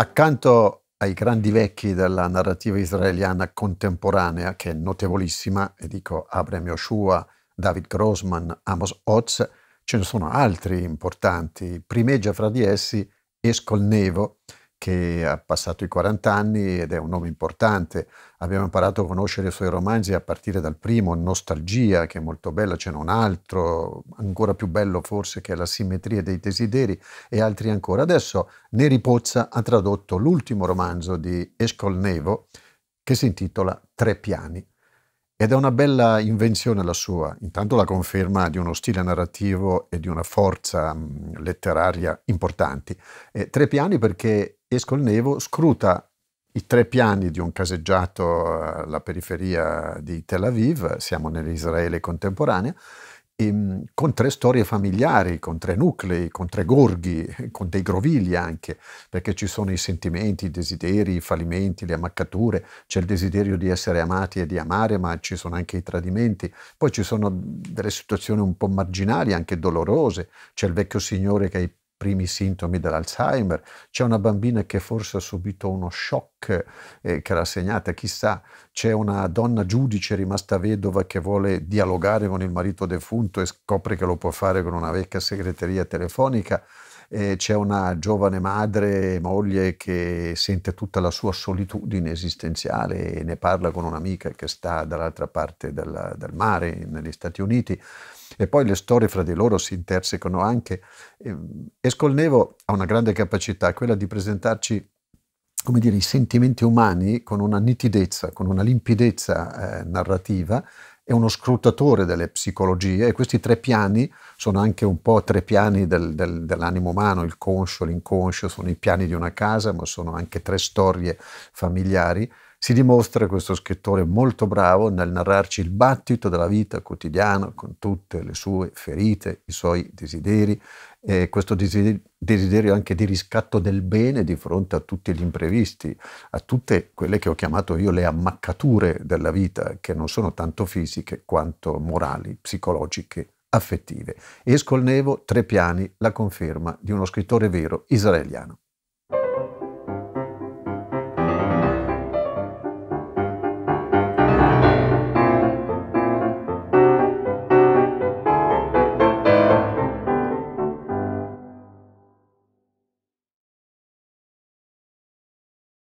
Accanto ai grandi vecchi della narrativa israeliana contemporanea, che è notevolissima, e dico Abraham Yoshua, David Grossman, Amos Oz, ce ne sono altri importanti. Primeggia fra di essi Nevo, che ha passato i 40 anni ed è un nome importante. Abbiamo imparato a conoscere i suoi romanzi a partire dal primo, Nostalgia, che è molto bella, ce n'è un altro, ancora più bello forse, che è La simmetria dei desideri e altri ancora. Adesso Neri Pozza ha tradotto l'ultimo romanzo di Escolnevo che si intitola Tre piani. Ed è una bella invenzione la sua, intanto la conferma di uno stile narrativo e di una forza mm, letteraria importanti. Eh, tre piani perché Nevo scruta i tre piani di un caseggiato eh, alla periferia di Tel Aviv, siamo nell'Israele contemporanea, Ehm, con tre storie familiari, con tre nuclei, con tre gorghi, con dei grovigli anche, perché ci sono i sentimenti, i desideri, i fallimenti, le ammaccature, c'è il desiderio di essere amati e di amare, ma ci sono anche i tradimenti, poi ci sono delle situazioni un po' marginali, anche dolorose, c'è il vecchio signore che ha i primi sintomi dell'Alzheimer, c'è una bambina che forse ha subito uno shock eh, che l'ha segnata, chissà, c'è una donna giudice rimasta vedova che vuole dialogare con il marito defunto e scopre che lo può fare con una vecchia segreteria telefonica eh, c'è una giovane madre, moglie che sente tutta la sua solitudine esistenziale e ne parla con un'amica che sta dall'altra parte della, del mare, negli Stati Uniti. E poi le storie fra di loro si intersecano anche. Escolnevo ehm, ha una grande capacità, quella di presentarci come dire, i sentimenti umani con una nitidezza, con una limpidezza eh, narrativa è uno scrutatore delle psicologie e questi tre piani sono anche un po' tre piani del, del, dell'animo umano, il conscio, l'inconscio, sono i piani di una casa, ma sono anche tre storie familiari si dimostra questo scrittore molto bravo nel narrarci il battito della vita quotidiana con tutte le sue ferite, i suoi desideri, e questo desiderio anche di riscatto del bene di fronte a tutti gli imprevisti, a tutte quelle che ho chiamato io le ammaccature della vita, che non sono tanto fisiche quanto morali, psicologiche, affettive. Esco il nevo, tre piani, la conferma di uno scrittore vero israeliano.